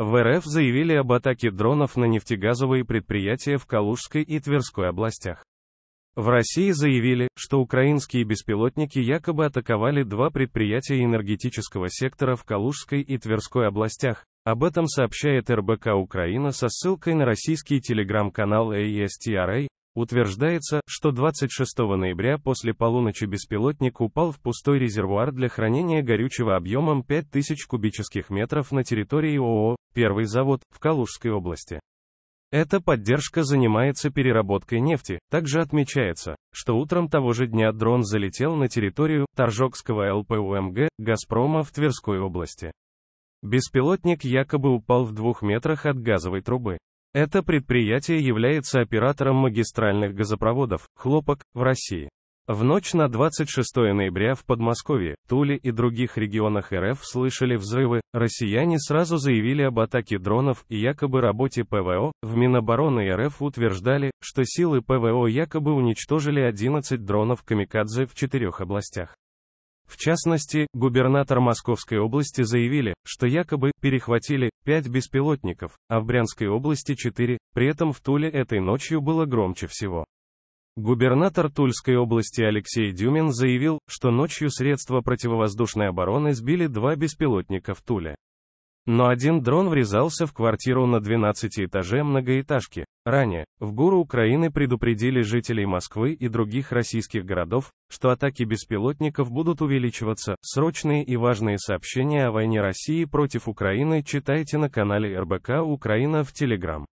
В РФ заявили об атаке дронов на нефтегазовые предприятия в Калужской и Тверской областях. В России заявили, что украинские беспилотники якобы атаковали два предприятия энергетического сектора в Калужской и Тверской областях. Об этом сообщает РБК Украина со ссылкой на российский телеграм-канал ASTRA. E Утверждается, что 26 ноября после полуночи беспилотник упал в пустой резервуар для хранения горючего объемом 5000 кубических метров на территории ООО первый завод, в Калужской области. Эта поддержка занимается переработкой нефти. Также отмечается, что утром того же дня дрон залетел на территорию Торжокского ЛПУМГ «Газпрома» в Тверской области. Беспилотник якобы упал в двух метрах от газовой трубы. Это предприятие является оператором магистральных газопроводов «Хлопок» в России. В ночь на 26 ноября в Подмосковье, Туле и других регионах РФ слышали взрывы, россияне сразу заявили об атаке дронов и якобы работе ПВО, в Минобороны РФ утверждали, что силы ПВО якобы уничтожили 11 дронов «Камикадзе» в четырех областях. В частности, губернатор Московской области заявили, что якобы перехватили 5 беспилотников, а в Брянской области 4, при этом в Туле этой ночью было громче всего. Губернатор Тульской области Алексей Дюмин заявил, что ночью средства противовоздушной обороны сбили два беспилотника в Туле. Но один дрон врезался в квартиру на 12 этаже многоэтажки. Ранее, в ГУРу Украины предупредили жителей Москвы и других российских городов, что атаки беспилотников будут увеличиваться. Срочные и важные сообщения о войне России против Украины читайте на канале РБК Украина в Телеграм.